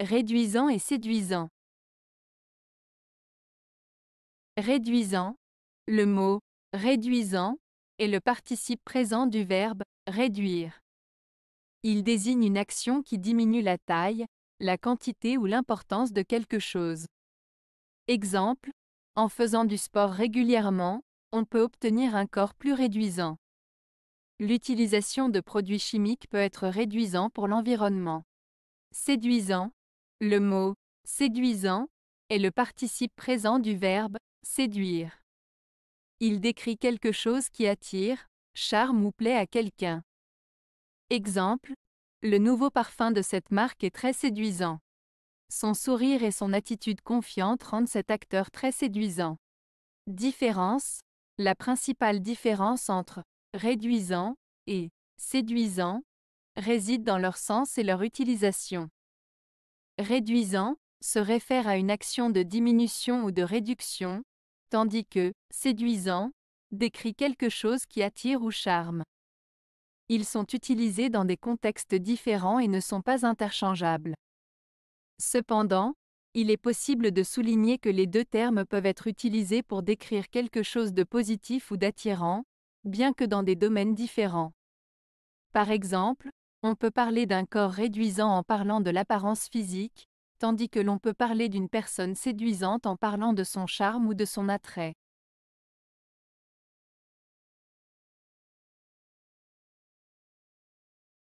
Réduisant et séduisant. Réduisant. Le mot réduisant est le participe présent du verbe réduire. Il désigne une action qui diminue la taille, la quantité ou l'importance de quelque chose. Exemple, en faisant du sport régulièrement, on peut obtenir un corps plus réduisant. L'utilisation de produits chimiques peut être réduisant pour l'environnement. Séduisant, le mot séduisant est le participe présent du verbe séduire. Il décrit quelque chose qui attire, charme ou plaît à quelqu'un. Exemple, le nouveau parfum de cette marque est très séduisant. Son sourire et son attitude confiante rendent cet acteur très séduisant. Différence La principale différence entre réduisant et séduisant réside dans leur sens et leur utilisation. Réduisant se réfère à une action de diminution ou de réduction, tandis que séduisant décrit quelque chose qui attire ou charme. Ils sont utilisés dans des contextes différents et ne sont pas interchangeables. Cependant, il est possible de souligner que les deux termes peuvent être utilisés pour décrire quelque chose de positif ou d'attirant, bien que dans des domaines différents. Par exemple, on peut parler d'un corps réduisant en parlant de l'apparence physique, tandis que l'on peut parler d'une personne séduisante en parlant de son charme ou de son attrait.